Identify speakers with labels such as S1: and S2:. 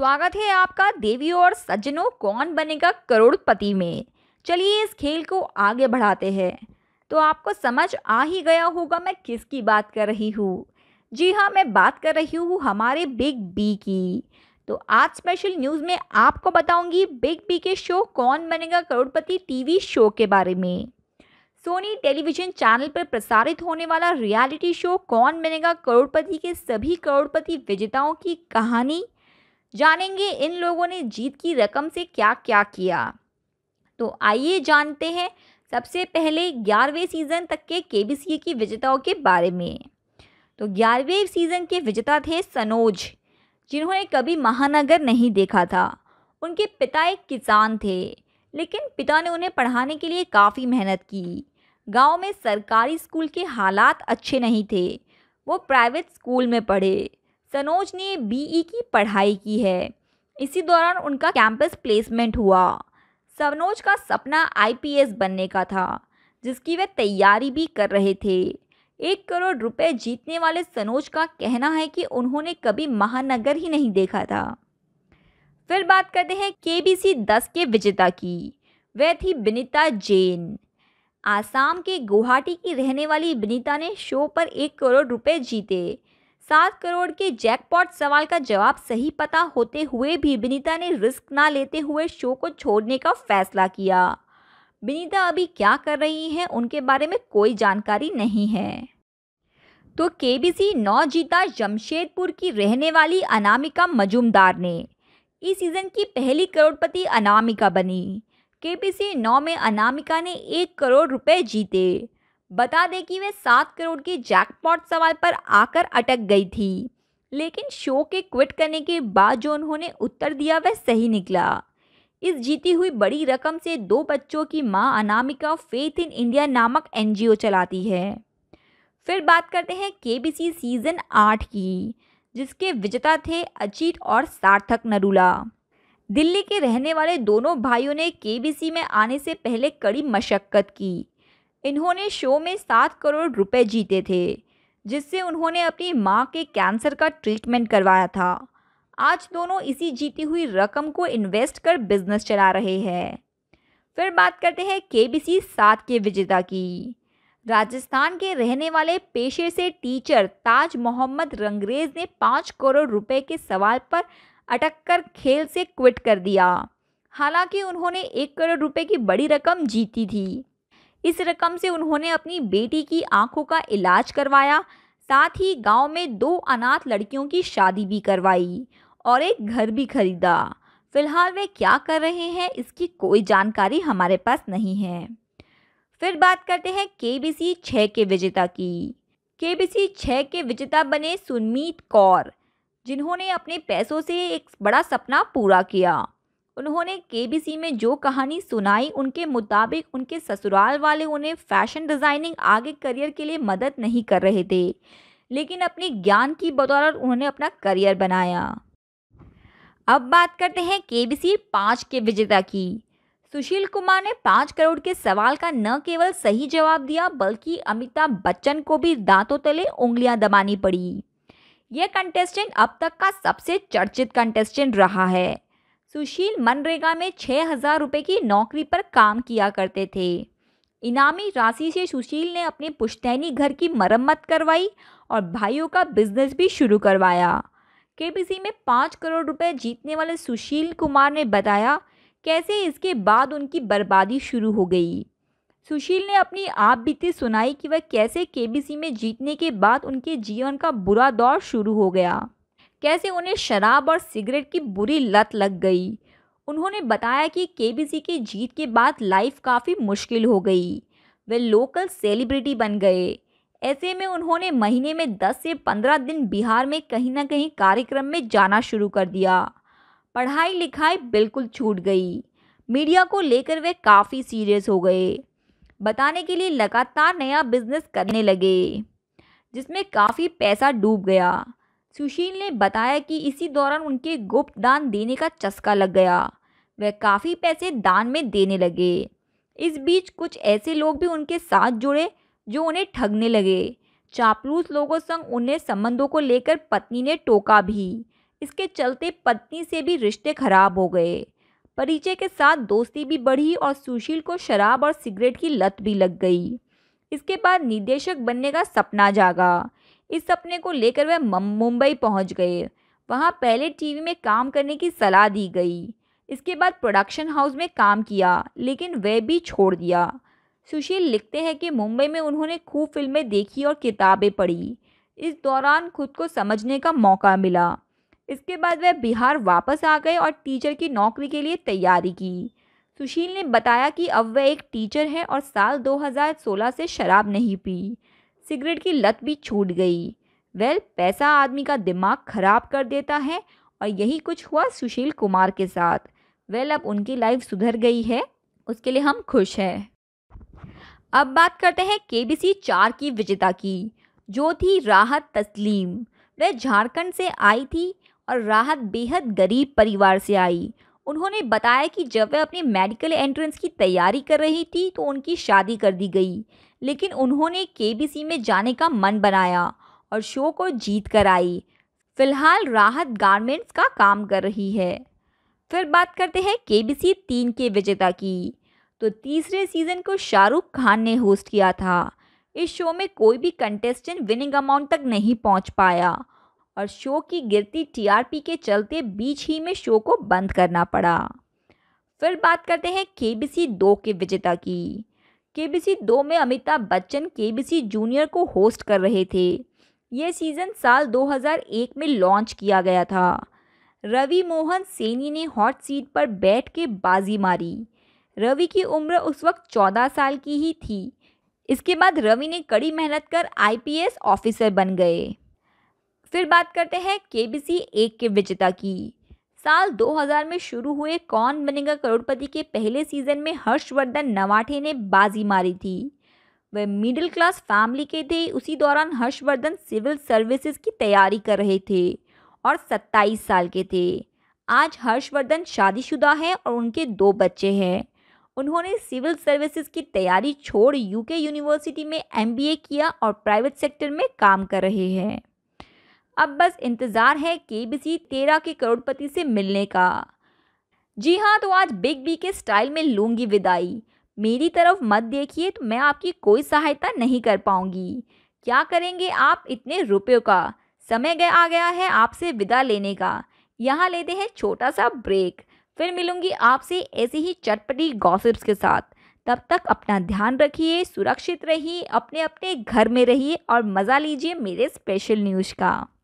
S1: स्वागत है आपका देवी और सज्जनों कौन बनेगा करोड़पति में चलिए इस खेल को आगे बढ़ाते हैं तो आपको समझ आ ही गया होगा मैं किसकी बात कर रही हूँ जी हाँ मैं बात कर रही हूँ हमारे बिग बी की तो आज स्पेशल न्यूज़ में आपको बताऊंगी बिग बी के शो कौन बनेगा करोड़पति टीवी शो के बारे में सोनी टेलीविजन चैनल पर प्रसारित होने वाला रियलिटी शो कौन बनेगा करोड़पति के सभी करोड़पति विजेताओं की कहानी जानेंगे इन लोगों ने जीत की रकम से क्या क्या किया तो आइए जानते हैं सबसे पहले ग्यारहवें सीज़न तक के के की विजेताओं के बारे में तो ग्यारहवें सीज़न के विजेता थे सनोज जिन्होंने कभी महानगर नहीं देखा था उनके पिता एक किसान थे लेकिन पिता ने उन्हें पढ़ाने के लिए काफ़ी मेहनत की गांव में सरकारी स्कूल के हालात अच्छे नहीं थे वो प्राइवेट स्कूल में पढ़े सनोज ने बीई e की पढ़ाई की है इसी दौरान उनका कैंपस प्लेसमेंट हुआ सनोज का सपना आईपीएस बनने का था जिसकी वे तैयारी भी कर रहे थे एक करोड़ रुपए जीतने वाले सनोज का कहना है कि उन्होंने कभी महानगर ही नहीं देखा था फिर बात करते हैं के बी सी दस के विजेता की वह थी बिनीता जैन आसाम के गुवाहाटी की रहने वाली बिनीता ने शो पर एक करोड़ रुपए जीते सात करोड़ के जैकपॉट सवाल का जवाब सही पता होते हुए भी विनीता ने रिस्क ना लेते हुए शो को छोड़ने का फैसला किया विनीता अभी क्या कर रही हैं उनके बारे में कोई जानकारी नहीं है तो केबीसी नौ जीता जमशेदपुर की रहने वाली अनामिका मजूमदार ने इस सीज़न की पहली करोड़पति अनामिका बनी केबीसी नौ में अनामिका ने एक करोड़ रुपए जीते बता दें कि वे सात करोड़ की जैकपॉट सवाल पर आकर अटक गई थी लेकिन शो के क्विट करने के बाद जो उन्होंने उत्तर दिया वह सही निकला इस जीती हुई बड़ी रकम से दो बच्चों की मां अनामिका फेथ इन इंडिया नामक एनजीओ चलाती है फिर बात करते हैं केबीसी सीजन आठ की जिसके विजेता थे अजीत और सार्थक नरूला दिल्ली के रहने वाले दोनों भाइयों ने केबीसी में आने से पहले कड़ी मशक्क़त की इन्होंने शो में सात करोड़ रुपए जीते थे जिससे उन्होंने अपनी माँ के कैंसर का ट्रीटमेंट करवाया था आज दोनों इसी जीती हुई रकम को इन्वेस्ट कर बिजनेस चला रहे हैं फिर बात करते हैं के बी सी सात के विजेता की राजस्थान के रहने वाले पेशे से टीचर ताज मोहम्मद रंगरेज ने पाँच करोड़ रुपए के सवाल पर अटक कर खेल से क्विट कर दिया हालांकि उन्होंने एक करोड़ रुपए की बड़ी रकम जीती थी इस रकम से उन्होंने अपनी बेटी की आंखों का इलाज करवाया साथ ही गांव में दो अनाथ लड़कियों की शादी भी करवाई और एक घर भी खरीदा फिलहाल वे क्या कर रहे हैं इसकी कोई जानकारी हमारे पास नहीं है फिर बात करते हैं के बी सी छः के विजेता की के बी सी छः के विजेता बने सुनमीत कौर जिन्होंने अपने पैसों से एक बड़ा सपना पूरा किया उन्होंने केबीसी में जो कहानी सुनाई उनके मुताबिक उनके ससुराल वाले उन्हें फैशन डिज़ाइनिंग आगे करियर के लिए मदद नहीं कर रहे थे लेकिन अपने ज्ञान की बदौलत उन्होंने अपना करियर बनाया अब बात करते हैं केबीसी पाँच के विजेता की सुशील कुमार ने पाँच करोड़ के सवाल का न केवल सही जवाब दिया बल्कि अमिताभ बच्चन को भी दांतों तले उंगलियां दबानी पड़ी यह कंटेस्टेंट अब तक का सबसे चर्चित कंटेस्टेंट रहा है सुशील मनरेगा में छः हज़ार रुपये की नौकरी पर काम किया करते थे इनामी राशि से सुशील ने अपने पुश्तैनी घर की मरम्मत करवाई और भाइयों का बिजनेस भी शुरू करवाया के में पाँच करोड़ रुपए जीतने वाले सुशील कुमार ने बताया कैसे इसके बाद उनकी बर्बादी शुरू हो गई सुशील ने अपनी आप बीती सुनाई कि वह कैसे केबीसी में जीतने के बाद उनके जीवन का बुरा दौर शुरू हो गया कैसे उन्हें शराब और सिगरेट की बुरी लत लग गई उन्होंने बताया कि केबीसी की जीत के बाद लाइफ काफ़ी मुश्किल हो गई वे लोकल सेलिब्रिटी बन गए ऐसे में उन्होंने महीने में 10 से 15 दिन बिहार में कहीं ना कहीं कार्यक्रम में जाना शुरू कर दिया पढ़ाई लिखाई बिल्कुल छूट गई मीडिया को लेकर वे काफ़ी सीरियस हो गए बताने के लिए लगातार नया बिजनेस करने लगे जिसमें काफ़ी पैसा डूब गया सुशील ने बताया कि इसी दौरान उनके गुप्त दान देने का चस्का लग गया वह काफ़ी पैसे दान में देने लगे इस बीच कुछ ऐसे लोग भी उनके साथ जुड़े जो उन्हें ठगने लगे चापलूस लोगों संग उन्हें संबंधों को लेकर पत्नी ने टोका भी इसके चलते पत्नी से भी रिश्ते खराब हो गए परिचय के साथ दोस्ती भी बढ़ी और सुशील को शराब और सिगरेट की लत भी लग गई इसके बाद निदेशक बनने का सपना जागा इस सपने को लेकर वह मुंबई पहुंच गए वहां पहले टीवी में काम करने की सलाह दी गई इसके बाद प्रोडक्शन हाउस में काम किया लेकिन वह भी छोड़ दिया सुशील लिखते हैं कि मुंबई में उन्होंने खूब फिल्में देखी और किताबें पढ़ी इस दौरान खुद को समझने का मौका मिला इसके बाद वह बिहार वापस आ गए और टीचर की नौकरी के लिए तैयारी की सुशील ने बताया कि अब वह एक टीचर है और साल 2016 से शराब नहीं पी सिगरेट की लत भी छूट गई वेल पैसा आदमी का दिमाग खराब कर देता है और यही कुछ हुआ सुशील कुमार के साथ वेल अब उनकी लाइफ सुधर गई है उसके लिए हम खुश हैं अब बात करते हैं के बी सी चार की विजेता की जो थी राहत तस्लीम वह झारखंड से आई थी और राहत बेहद गरीब परिवार से आई उन्होंने बताया कि जब वह अपनी मेडिकल एंट्रेंस की तैयारी कर रही थी तो उनकी शादी कर दी गई लेकिन उन्होंने के में जाने का मन बनाया और शो को जीत कर आई फिलहाल राहत गारमेंट्स का काम कर रही है फिर बात करते हैं के बी सी तीन के विजेता की तो तीसरे सीज़न को शाहरुख खान ने होस्ट किया था इस शो में कोई भी कंटेस्टेंट विनिंग अमाउंट तक नहीं पहुंच पाया और शो की गिरती टीआरपी के चलते बीच ही में शो को बंद करना पड़ा फिर बात करते हैं के बी सी दो के विजेता की के बी दो में Amitabh Bachchan K B C junior को होस्ट कर रहे थे ये सीज़न साल 2001 में लॉन्च किया गया था रवि मोहन सेनी ने हॉट सीट पर बैठ के बाजी मारी रवि की उम्र उस वक्त 14 साल की ही थी इसके बाद रवि ने कड़ी मेहनत कर आईपीएस ऑफिसर बन गए फिर बात करते हैं के बी सी एक के विजेता की साल 2000 में शुरू हुए कौन बनेगा करोड़पति के पहले सीजन में हर्षवर्धन नवाठे ने बाजी मारी थी वह मिडिल क्लास फैमिली के थे उसी दौरान हर्षवर्धन सिविल सर्विसेज की तैयारी कर रहे थे और 27 साल के थे आज हर्षवर्धन शादीशुदा हैं और उनके दो बच्चे हैं उन्होंने सिविल सर्विसेज की तैयारी छोड़ यूके यूनिवर्सिटी में एमबीए किया और प्राइवेट सेक्टर में काम कर रहे हैं अब बस इंतज़ार है के बी सी तेरह के करोड़पति से मिलने का जी हाँ तो आज बिग बी के स्टाइल में लूँगी विदाई मेरी तरफ मत देखिए तो मैं आपकी कोई सहायता नहीं कर पाऊँगी क्या करेंगे आप इतने रुपयों का समय गया आ गया है आपसे विदा लेने का यहाँ लेते हैं छोटा सा ब्रेक फिर मिलूंगी आपसे ऐसे ही चटपटी गॉसिप्स के साथ तब तक अपना ध्यान रखिए सुरक्षित रहिए अपने अपने घर में रहिए और मज़ा लीजिए मेरे स्पेशल न्यूज़ का